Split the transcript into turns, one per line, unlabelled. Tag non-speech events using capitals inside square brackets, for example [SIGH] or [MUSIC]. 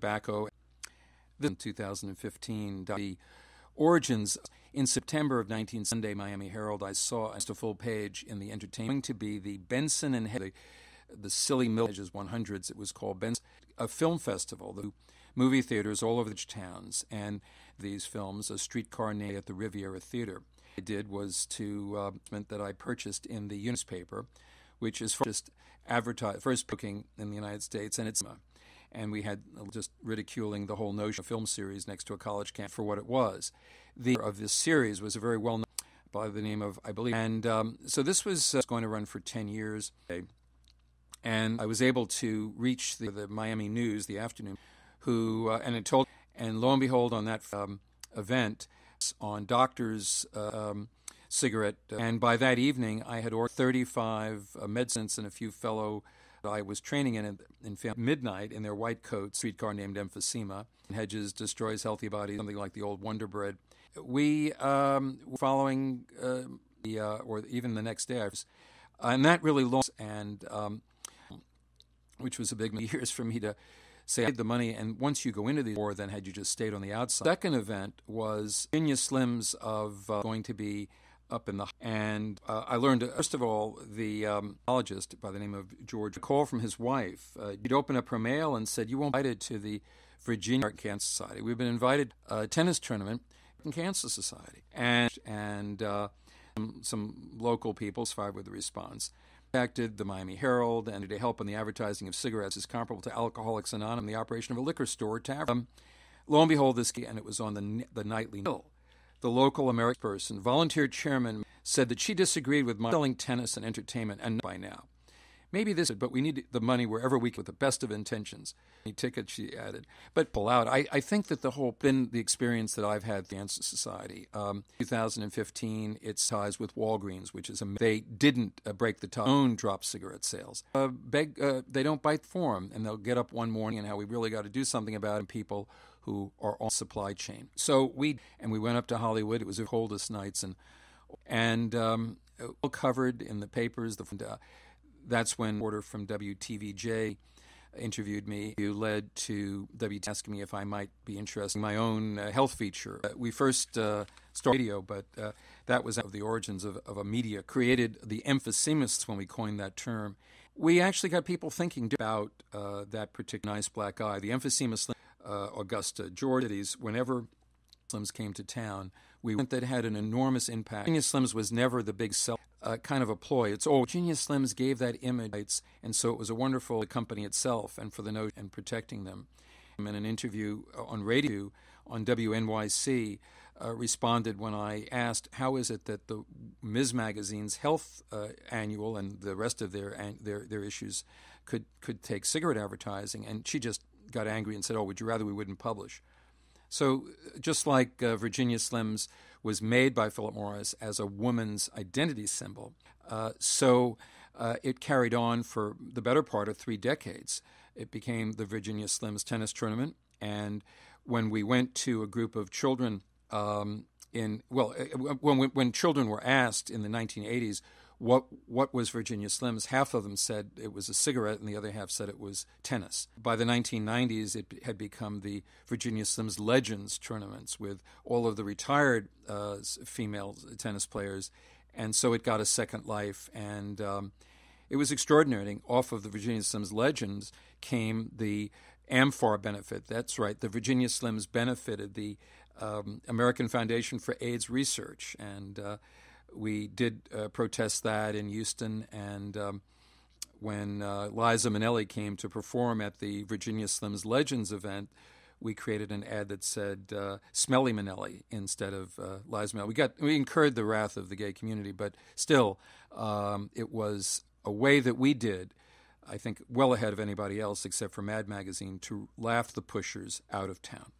tobacco. In 2015, the origins in September of 19 Sunday Miami Herald, I saw just a full page in the entertainment to be the Benson and Hedley, the silly Millages 100s. It was called Benson, a film festival. The movie theaters all over the towns and these films, a streetcar named at the Riviera Theater. What I did was to uh, that I purchased in the newspaper, which is first advertised, first booking in the United States, and it's. Uh, and we had just ridiculing the whole notion of film series next to a college camp for what it was. The of this series was a very well known by the name of I believe, and um, so this was uh, going to run for ten years, and I was able to reach the, the Miami News the afternoon, who uh, and it told, and lo and behold, on that um, event, on doctors. Uh, um, cigarette and by that evening i had ordered 35 uh, medicines and a few fellow I was training in in midnight in their white coats, streetcar named Emphysema. Hedges destroys healthy bodies, something like the old Wonder Bread. We um, following uh, the, uh, or even the next day, and that really lost and um, which was a big [LAUGHS] years for me to say I had the money. And once you go into the war, then had you just stayed on the outside. Second event was Virginia Slims of uh, going to be up in the and uh, I learned uh, first of all the um, ologist by the name of George a call from his wife. Uh, he'd opened up her mail and said, "You were invited to the Virginia Heart Cancer Society. We've been invited a uh, tennis tournament in Cancer Society and and uh, some, some local people survived with the response." Contacted the Miami Herald and to help in the advertising of cigarettes is comparable to Alcoholics Anonymous, the operation of a liquor store tavern. Um, lo and behold, this and it was on the the nightly bill the local American person, volunteer chairman, said that she disagreed with my selling tennis and entertainment and by now. Maybe this, but we need the money wherever we can with the best of intentions. Any tickets? she added. But pull out. I, I think that the whole been the experience that I've had dance society. Um, 2015, its ties with Walgreens, which is a they didn't uh, break the top. Own drop cigarette sales. Uh, beg uh, they don't bite the form, and they'll get up one morning and how we really got to do something about it. And people who are on supply chain. So we and we went up to Hollywood. It was the coldest nights and and um, covered in the papers. The uh, that's when order from WTVJ interviewed me, who led to W asking me if I might be interested in my own uh, health feature. Uh, we first uh, started radio, but uh, that was of the origins of, of a media created the emphysemists when we coined that term. We actually got people thinking about uh, that particular nice black eye. The emphysemists uh, Augusta, Georgia whenever Muslims came to town, we went that had an enormous impact. Virginia Slims was never the big sell uh, kind of a ploy. It's all Genius Virginia Slims gave that image, and so it was a wonderful company itself, and for the note and protecting them. In an interview uh, on radio on WNYC, uh, responded when I asked, "How is it that the Ms. Magazine's health uh, annual and the rest of their, an- their their issues could could take cigarette advertising?" And she just got angry and said, "Oh, would you rather we wouldn't publish?" So just like uh, Virginia Slims was made by Philip Morris as a woman's identity symbol, uh, so uh, it carried on for the better part of three decades. It became the Virginia Slims tennis tournament, and when we went to a group of children um, in well, uh, when when children were asked in the 1980s what what was Virginia Slims. Half of them said it was a cigarette, and the other half said it was tennis. By the 1990s, it had become the Virginia Slims Legends tournaments with all of the retired uh, female tennis players, and so it got a second life. And um, it was extraordinary. And off of the Virginia Slims Legends came the AMFAR benefit. That's right. The Virginia Slims benefited the um, American Foundation for AIDS Research, and uh, we did uh, protest that in Houston, and um, when uh, Liza Minnelli came to perform at the Virginia Slims Legends event, we created an ad that said uh, "Smelly Minnelli" instead of uh, Liza Minnelli. We got we incurred the wrath of the gay community, but still, um, it was a way that we did. I think well ahead of anybody else, except for Mad Magazine, to laugh the pushers out of town.